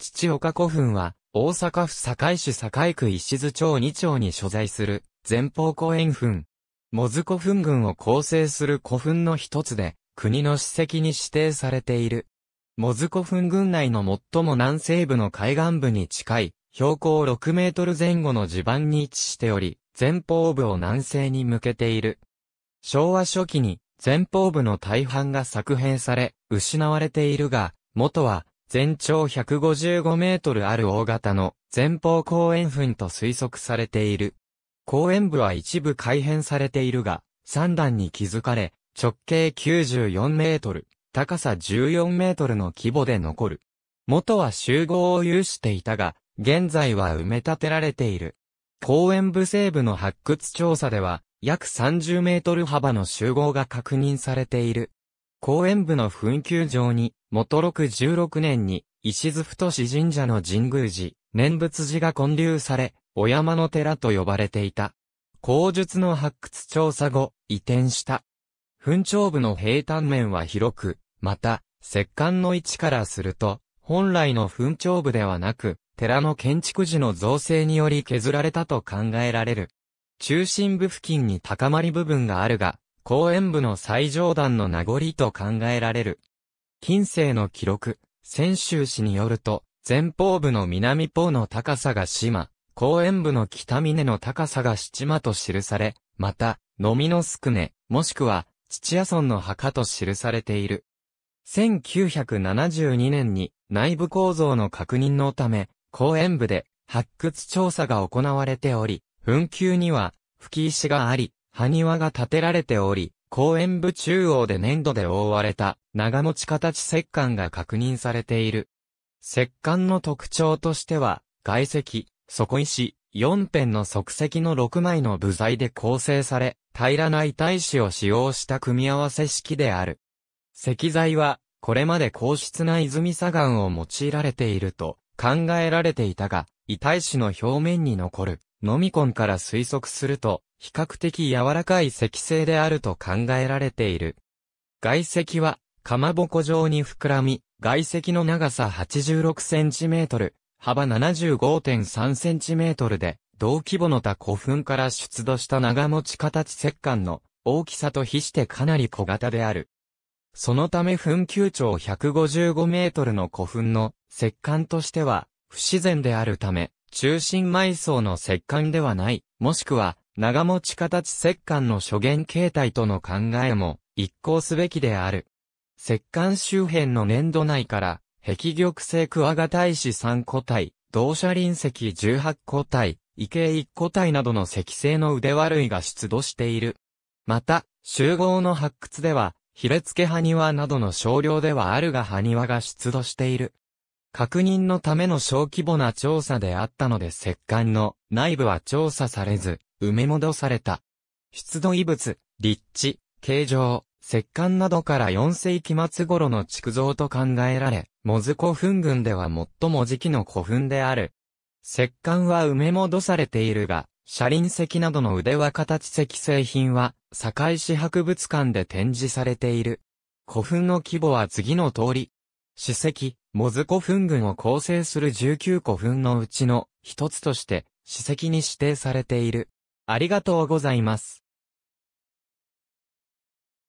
父岡古墳は、大阪府堺市堺区石津町2町に所在する、前方後円墳。モズ古墳群を構成する古墳の一つで、国の史跡に指定されている。モズ古墳群内の最も南西部の海岸部に近い、標高6メートル前後の地盤に位置しており、前方部を南西に向けている。昭和初期に前方部の大半が削減され、失われているが、元は全長155メートルある大型の前方後円墳と推測されている。後円部は一部改変されているが、3段に築かれ、直径94メートル、高さ14メートルの規模で残る。元は集合を有していたが、現在は埋め立てられている。公園部西部の発掘調査では、約30メートル幅の集合が確認されている。公園部の紛糾場に、元六十六年に、石津太神社の神宮寺、念仏寺が建立され、お山の寺と呼ばれていた。口述の発掘調査後、移転した。墳頂部の平坦面は広く、また、石棺の位置からすると、本来の墳頂部ではなく、寺の建築時の造成により削られたと考えられる。中心部付近に高まり部分があるが、公園部の最上段の名残と考えられる。近世の記録、泉州市によると、前方部の南方の高さが島、公園部の北峰の高さが七間と記され、また、のみのすくね、もしくは、土屋村の墓と記されている。1972年に内部構造の確認のため、公園部で発掘調査が行われており、墳丘には、吹石があり、埴輪が建てられており、公園部中央で粘土で覆われた長持ち形石棺が確認されている。石棺の特徴としては、外石、底石、4辺の即席の6枚の部材で構成され、平らな板石を使用した組み合わせ式である。石材は、これまで硬質な泉砂岩を用いられていると考えられていたが、板石の表面に残るノみコんから推測すると、比較的柔らかい石製であると考えられている。外石は、かまぼこ状に膨らみ、外石の長さ 86cm、幅 75.3cm で、同規模の他古墳から出土した長持ち形石棺の大きさと比してかなり小型である。そのため墳丘長155メートルの古墳の石棺としては不自然であるため、中心埋葬の石棺ではない、もしくは、長持ち形石棺の諸元形態との考えも、一行すべきである。石棺周辺の粘土内から、壁玉製クワガタイシ3個体、同車輪石18個体、異形1個体などの石製の腕悪いが出土している。また、集合の発掘では、ヒレ付けニワなどの少量ではあるがハニワが出土している。確認のための小規模な調査であったので石棺の内部は調査されず、埋め戻された。出土遺物、立地、形状、石棺などから4世紀末頃の築造と考えられ、モズ古墳群では最も時期の古墳である。石棺は埋め戻されているが、車輪石などの腕輪形石製品は、堺市博物館で展示されている。古墳の規模は次の通り。史跡、モズ古墳群を構成する19古墳のうちの一つとして史跡に指定されている。ありがとうございます。